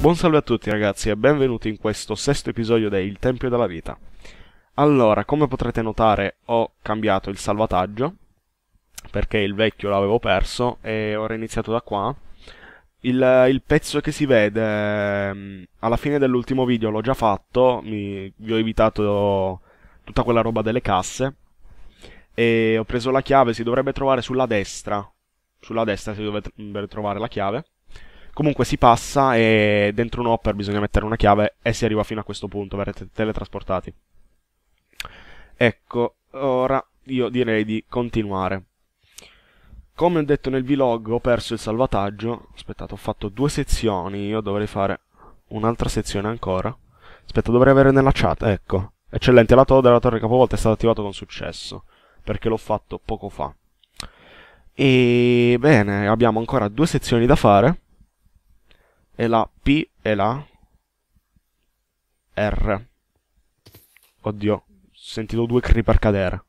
Buon salve a tutti ragazzi e benvenuti in questo sesto episodio di Il Tempio della Vita. Allora, come potrete notare ho cambiato il salvataggio, perché il vecchio l'avevo perso e ho iniziato da qua. Il, il pezzo che si vede ehm, alla fine dell'ultimo video l'ho già fatto, mi, vi ho evitato tutta quella roba delle casse e ho preso la chiave, si dovrebbe trovare sulla destra, sulla destra si dovrebbe trovare la chiave Comunque si passa e dentro un hopper bisogna mettere una chiave e si arriva fino a questo punto, verrete teletrasportati. Ecco, ora io direi di continuare. Come ho detto nel vlog ho perso il salvataggio, aspettate ho fatto due sezioni, io dovrei fare un'altra sezione ancora. Aspetta, dovrei avere nella chat, ecco. Eccellente, la torre della torre capovolta è stata attivata con successo, perché l'ho fatto poco fa. E bene, abbiamo ancora due sezioni da fare e la P e la R. Oddio, ho sentito due creeper cadere.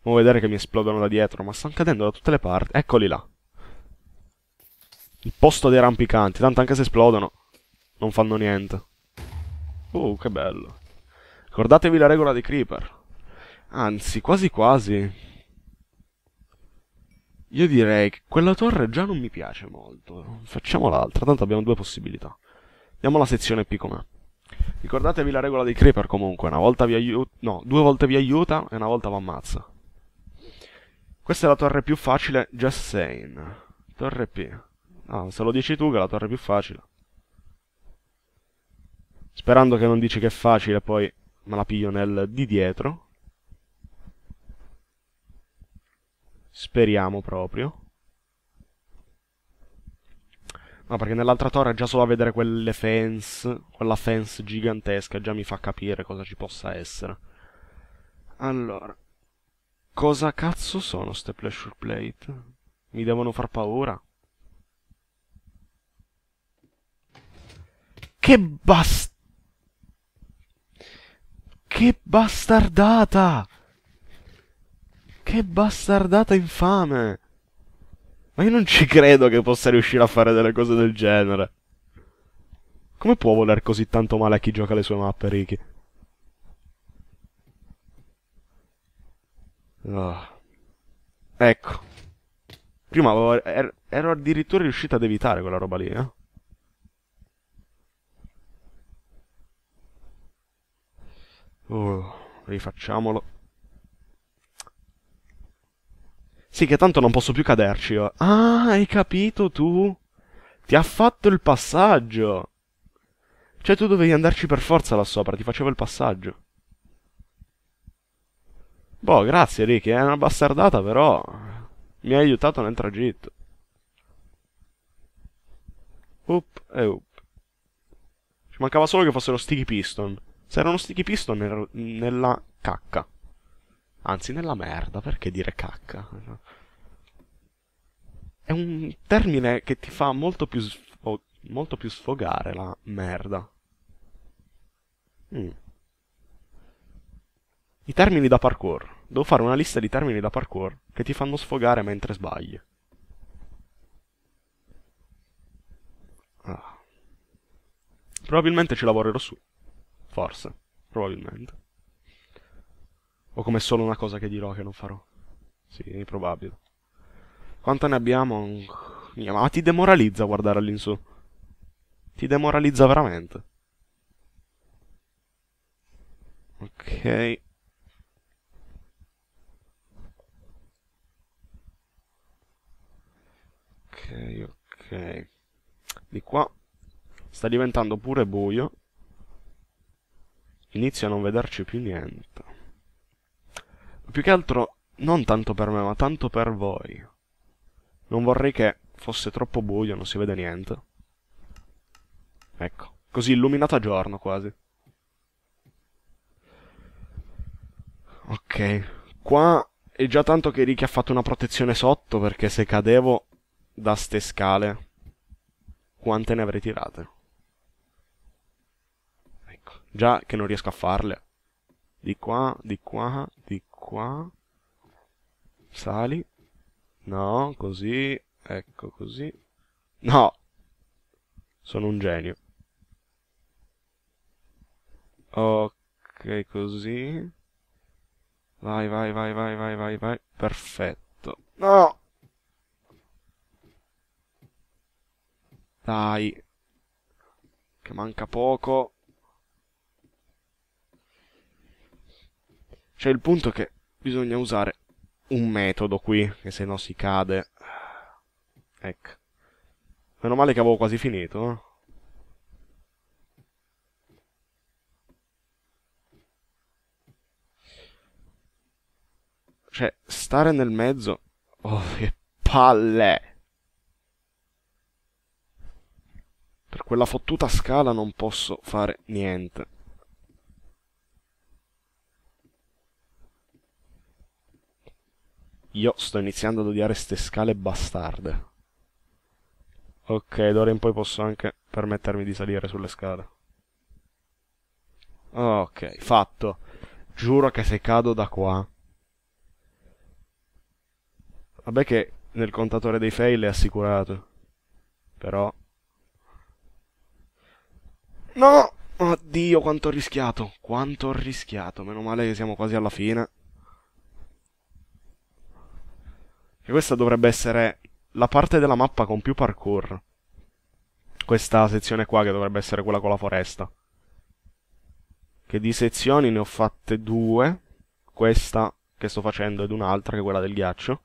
Devo vedere che mi esplodono da dietro, ma stanno cadendo da tutte le parti. Eccoli là. Il posto dei rampicanti, tanto anche se esplodono, non fanno niente. Uh, che bello. Ricordatevi la regola dei creeper. Anzi, quasi quasi. Io direi che quella torre già non mi piace molto. Facciamo l'altra, tanto abbiamo due possibilità. Andiamo la sezione P com'è. Ricordatevi la regola dei creeper comunque, una volta vi aiuta, no, due volte vi aiuta e una volta vi ammazza. Questa è la torre più facile, just saying. Torre P. Ah, se lo dici tu che è la torre più facile. Sperando che non dici che è facile, poi me la piglio nel di dietro. Speriamo proprio. No, perché nell'altra torre già solo a vedere quelle fence, quella fence gigantesca, già mi fa capire cosa ci possa essere. Allora, cosa cazzo sono ste pressure plate? Mi devono far paura? Che bast... Che bastardata! Che bastardata infame! Ma io non ci credo che possa riuscire a fare delle cose del genere. Come può voler così tanto male a chi gioca le sue mappe, Ricky? Oh. Ecco. Prima avevo, er-, er, ero addirittura riuscito ad evitare quella roba lì, eh? Oh, rifacciamolo. Sì, che tanto non posso più caderci. Io. Ah, hai capito tu? Ti ha fatto il passaggio. Cioè tu dovevi andarci per forza là sopra, ti facevo il passaggio. Boh, grazie Ricky, è una bastardata però. Mi ha aiutato nel tragitto. Up e up. Ci mancava solo che fossero sticky piston. Se erano sticky piston ero nella cacca. Anzi, nella merda, perché dire cacca? È un termine che ti fa molto più, sfo- molto più sfogare la merda. Mm. I termini da parkour. Devo fare una lista di termini da parkour che ti fanno sfogare mentre sbagli. Ah. Probabilmente ci lavorerò su. Forse. Probabilmente. O come solo una cosa che dirò che non farò. Sì, è probabile. Quanto ne abbiamo? Ma ti demoralizza guardare all'insù. Ti demoralizza veramente. Ok. Ok, ok. Di qua sta diventando pure buio. Inizio a non vederci più niente più che altro non tanto per me, ma tanto per voi. Non vorrei che fosse troppo buio, non si vede niente. Ecco, così illuminato a giorno quasi. Ok, qua è già tanto che Ricky ha fatto una protezione sotto perché se cadevo da ste scale quante ne avrei tirate? Ecco, già che non riesco a farle. Di qua, di qua, di qua. Sali. No, così. Ecco così. No! Sono un genio. Ok, così. Vai, vai, vai, vai, vai, vai, vai. Perfetto. No! Dai. Che manca poco. Cioè il punto è che bisogna usare un metodo qui, che se no si cade. Ecco. Meno male che avevo quasi finito, eh. Cioè, stare nel mezzo... Oh, che palle! Per quella fottuta scala non posso fare niente. Io sto iniziando ad odiare ste scale bastarde. Ok, d'ora in poi posso anche permettermi di salire sulle scale. Ok, fatto. Giuro che se cado da qua... Vabbè che nel contatore dei fail è assicurato. Però... No! Oddio, quanto ho rischiato! Quanto ho rischiato! Meno male che siamo quasi alla fine. E questa dovrebbe essere la parte della mappa con più parkour. Questa sezione qua che dovrebbe essere quella con la foresta. Che di sezioni ne ho fatte due. Questa che sto facendo ed un'altra che è quella del ghiaccio.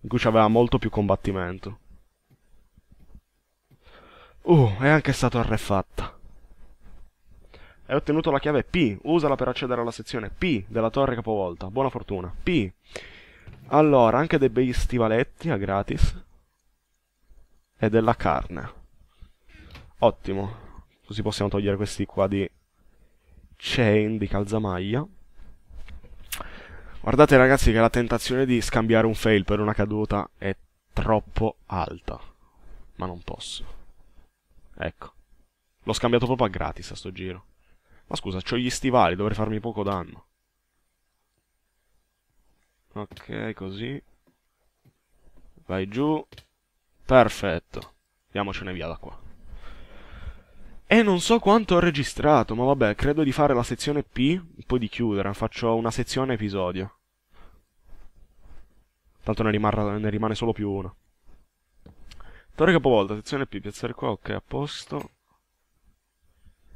In cui c'aveva molto più combattimento. Uh, è anche stata arrefatta. Hai ottenuto la chiave P. Usala per accedere alla sezione P della torre capovolta. Buona fortuna. P. Allora, anche dei bei stivaletti a gratis. E della carne. Ottimo. Così possiamo togliere questi qua di chain di calzamaglia. Guardate ragazzi che la tentazione di scambiare un fail per una caduta è troppo alta. Ma non posso. Ecco. L'ho scambiato proprio a gratis a sto giro. Ma scusa, ho gli stivali, dovrei farmi poco danno ok così vai giù perfetto andiamocene via da qua e non so quanto ho registrato ma vabbè credo di fare la sezione P poi di chiudere faccio una sezione episodio tanto ne, rimarrà, ne rimane solo più una torre capovolta sezione P piazzare qua ok a posto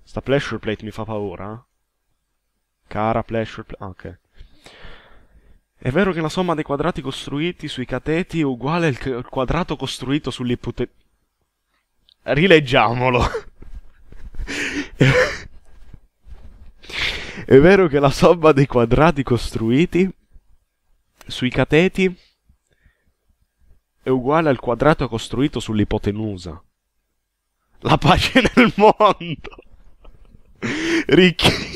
sta pressure plate mi fa paura eh. cara pressure plate ah, ok è vero che la somma dei quadrati costruiti sui cateti è uguale al quadrato costruito sull'ipotesi. Rileggiamolo. è vero che la somma dei quadrati costruiti sui cateti è uguale al quadrato costruito sull'ipotenusa. La pace nel mondo. Ricchi.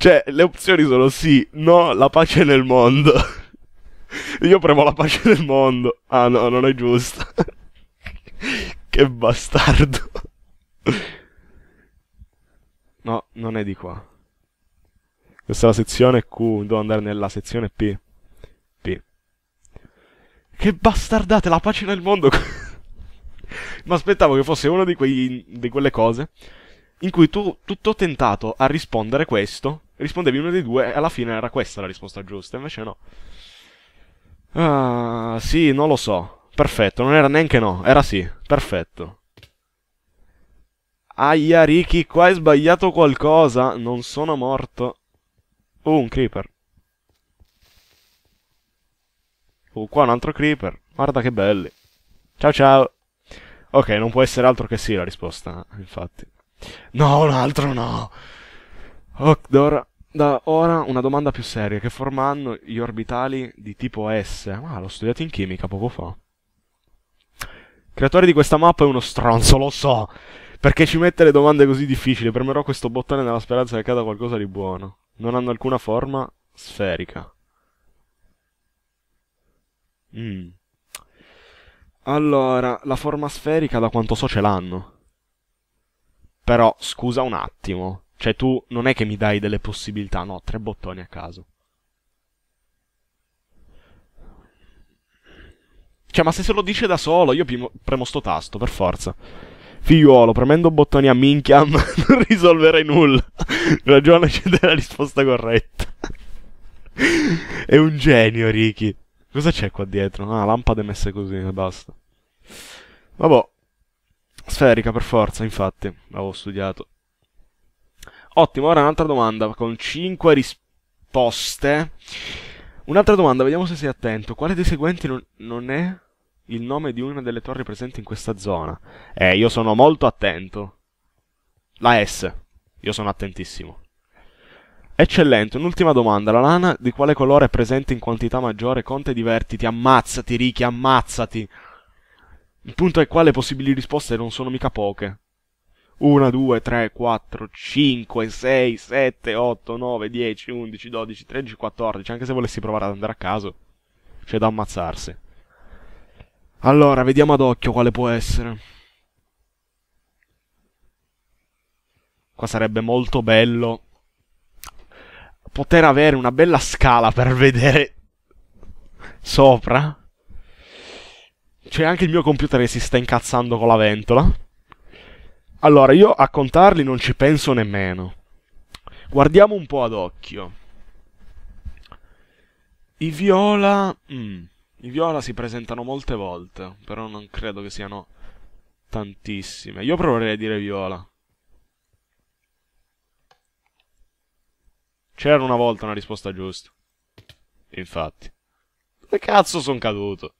Cioè, le opzioni sono sì, no, la pace nel mondo. Io premo la pace nel mondo. Ah no, non è giusto. che bastardo. No, non è di qua. Questa è la sezione Q, devo andare nella sezione P. P. Che bastardate, la pace nel mondo. Ma aspettavo che fosse una di, quei, di quelle cose in cui tu, tutto tentato a rispondere questo, rispondevi uno dei due e alla fine era questa la risposta giusta, invece no. Ah, sì, non lo so. Perfetto, non era neanche no, era sì, perfetto. Aia, Ricky, qua hai sbagliato qualcosa. Non sono morto. Oh, un creeper. Oh, qua un altro creeper. Guarda che belli. Ciao ciao. Ok, non può essere altro che sì la risposta, infatti. No, un altro no. Ok, da ora una domanda più seria. Che forma hanno gli orbitali di tipo S? ah, l'ho studiato in chimica poco fa. Il creatore di questa mappa è uno stronzo, lo so. Perché ci mette le domande così difficili? Premerò questo bottone nella speranza che cada qualcosa di buono. Non hanno alcuna forma sferica. Mm. Allora, la forma sferica da quanto so ce l'hanno. Però scusa un attimo. Cioè tu non è che mi dai delle possibilità, no, tre bottoni a caso. Cioè, ma se se lo dice da solo, io premo sto tasto, per forza. Figliuolo, premendo bottoni a minchia non risolverei nulla. Ragionaci della risposta corretta. È un genio, Ricky. Cosa c'è qua dietro? Ah, lampade messe così e basta. Vabbè. Sferica per forza, infatti, l'avevo studiato. Ottimo, ora un'altra domanda con 5 risposte. Un'altra domanda, vediamo se sei attento. Quale dei seguenti non, non è il nome di una delle torri presenti in questa zona? Eh, io sono molto attento. La S. Io sono attentissimo. Eccellente, un'ultima domanda. La lana di quale colore è presente in quantità maggiore? Conte, divertiti, ammazzati, Ricky, ammazzati. Il punto è qua le possibili risposte non sono mica poche. 1, 2, 3, 4, 5, 6, 7, 8, 9, 10, 11, 12, 13, 14, anche se volessi provare ad andare a caso. C'è da ammazzarsi. Allora, vediamo ad occhio quale può essere. Qua sarebbe molto bello poter avere una bella scala per vedere sopra c'è cioè, anche il mio computer che si sta incazzando con la ventola. Allora, io a contarli non ci penso nemmeno. Guardiamo un po' ad occhio. I viola... Mm. I viola si presentano molte volte, però non credo che siano tantissime. Io proverei a dire viola. C'era una volta una risposta giusta. Infatti. Dove cazzo sono caduto?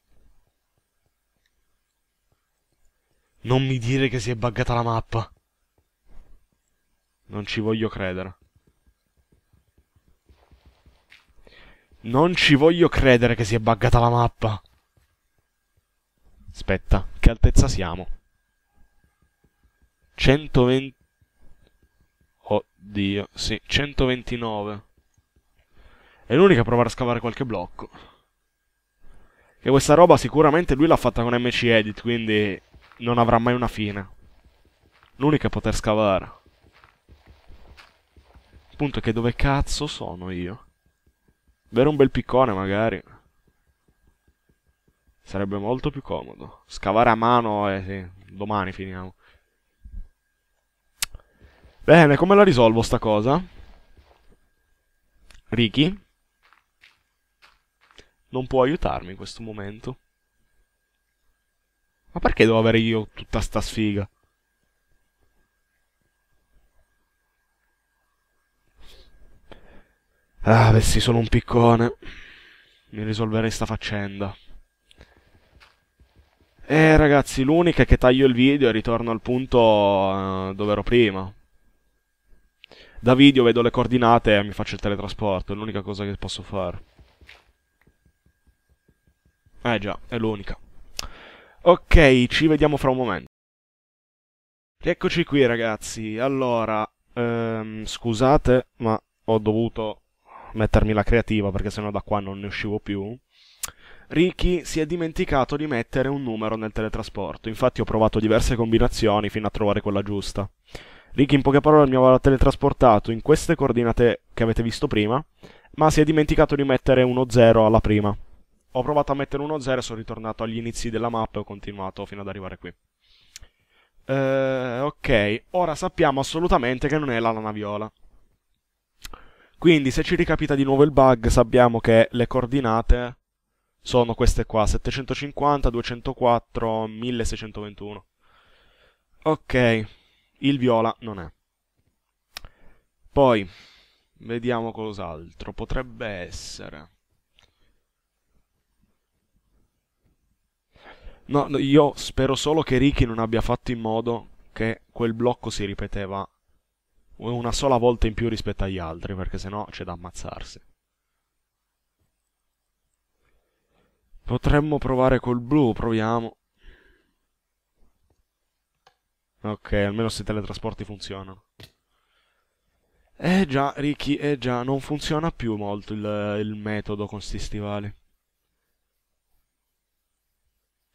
Non mi dire che si è buggata la mappa. Non ci voglio credere. Non ci voglio credere che si è buggata la mappa. Aspetta, che altezza siamo? 120... Oddio, sì, 129. È l'unica a provare a scavare qualche blocco. Che questa roba sicuramente lui l'ha fatta con MC Edit, quindi non avrà mai una fine. L'unica è poter scavare. Il punto è che dove cazzo sono io? Bere un bel piccone magari. Sarebbe molto più comodo. Scavare a mano e eh, sì, domani finiamo. Bene, come la risolvo sta cosa? Ricky? Non può aiutarmi in questo momento. Ma perché devo avere io tutta sta sfiga? Ah, avessi solo un piccone. Mi risolverei sta faccenda. Eh ragazzi, l'unica è che taglio il video e ritorno al punto eh, dove ero prima. Da video vedo le coordinate e mi faccio il teletrasporto, è l'unica cosa che posso fare. Eh già, è l'unica. Ok, ci vediamo fra un momento. Rieccoci qui ragazzi, allora, ehm, scusate ma ho dovuto mettermi la creativa perché sennò da qua non ne uscivo più. Ricky si è dimenticato di mettere un numero nel teletrasporto, infatti ho provato diverse combinazioni fino a trovare quella giusta. Ricky in poche parole mi aveva teletrasportato in queste coordinate che avete visto prima, ma si è dimenticato di mettere uno 0 alla prima. Ho provato a mettere 1-0, e sono ritornato agli inizi della mappa e ho continuato fino ad arrivare qui. Uh, ok, ora sappiamo assolutamente che non è la lana viola. Quindi se ci ricapita di nuovo il bug sappiamo che le coordinate sono queste qua, 750, 204, 1621. Ok, il viola non è. Poi, vediamo cos'altro potrebbe essere. No, no, io spero solo che Ricky non abbia fatto in modo che quel blocco si ripeteva una sola volta in più rispetto agli altri, perché sennò c'è da ammazzarsi. Potremmo provare col blu, proviamo. Ok, almeno se i teletrasporti funzionano. Eh già, Ricky, eh già, non funziona più molto il, il metodo con sti stivali.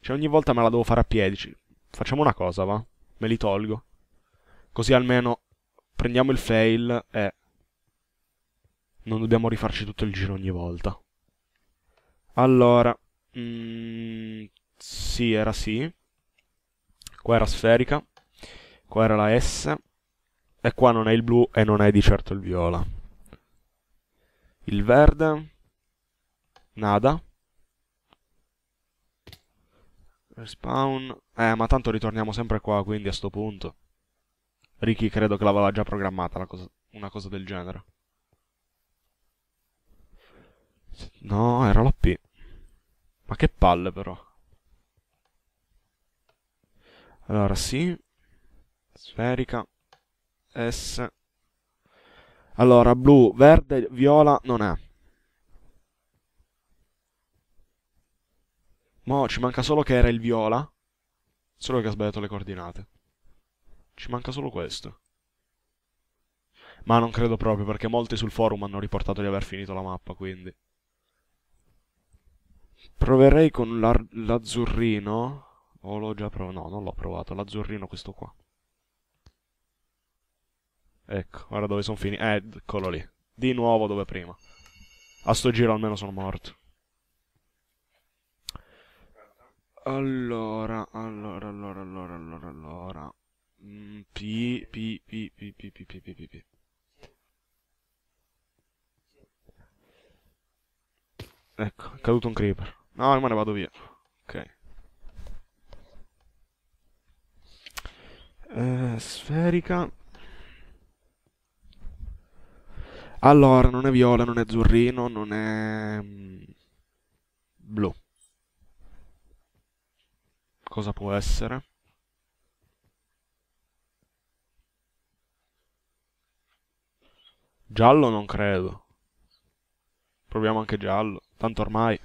Cioè ogni volta me la devo fare a piedi. Cioè, facciamo una cosa, va? Me li tolgo. Così almeno prendiamo il fail e... Non dobbiamo rifarci tutto il giro ogni volta. Allora... Mm, sì, era sì. Qua era sferica. Qua era la S. E qua non è il blu e non è di certo il viola. Il verde. Nada. Respawn. Eh, ma tanto ritorniamo sempre qua, quindi a sto punto. Ricky credo che l'aveva già programmata cosa, una cosa del genere. No, era la P. Ma che palle però. Allora, sì. Sferica. S. Allora, blu, verde, viola non è. Mo' ci manca solo che era il viola. Solo che ha sbagliato le coordinate. Ci manca solo questo. Ma non credo proprio, perché molti sul forum hanno riportato di aver finito la mappa, quindi... Proverei con l'azzurrino... O l'ho già provato? No, non l'ho provato. L'azzurrino questo qua. Ecco, guarda dove sono finiti. Eh, eccolo lì. Di nuovo dove prima. A sto giro almeno sono morto. Allora, allora, allora, allora, allora, allora. P, P, P, P, P, P, P, P, P. Ecco, è caduto un creeper. No, ma ne vado via. Ok. Eh, sferica. Allora, non è viola, non è azzurrino, non è... Mm, blu cosa può essere? Giallo non credo. Proviamo anche giallo. Tanto ormai...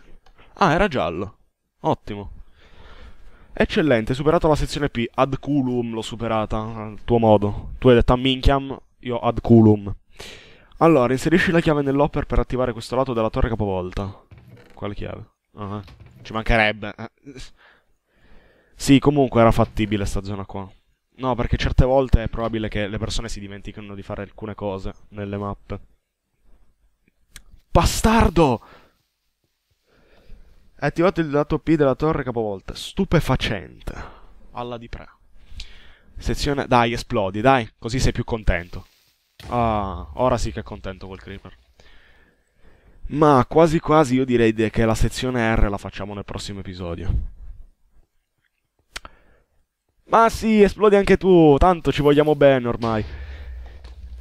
Ah, era giallo. Ottimo. Eccellente, superato la sezione P. Ad culum l'ho superata, al tuo modo. Tu hai detto a minchiam, io ad culum. Allora, inserisci la chiave nell'hopper per attivare questo lato della torre capovolta. Quale chiave? Uh ah, -huh. Ci mancherebbe. Eh. Sì, comunque era fattibile sta zona qua. No, perché certe volte è probabile che le persone si dimenticano di fare alcune cose nelle mappe. Bastardo! È attivato il lato P della torre capovolta. Stupefacente. Alla di pre. Sezione... Dai, esplodi, dai. Così sei più contento. Ah, ora sì che è contento quel creeper. Ma quasi quasi io direi che la sezione R la facciamo nel prossimo episodio. Ma sì, esplodi anche tu, tanto ci vogliamo bene ormai.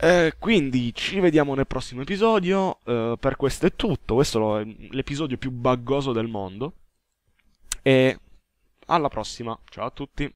Eh, quindi ci vediamo nel prossimo episodio, eh, per questo è tutto, questo è l'episodio più buggoso del mondo. E alla prossima, ciao a tutti.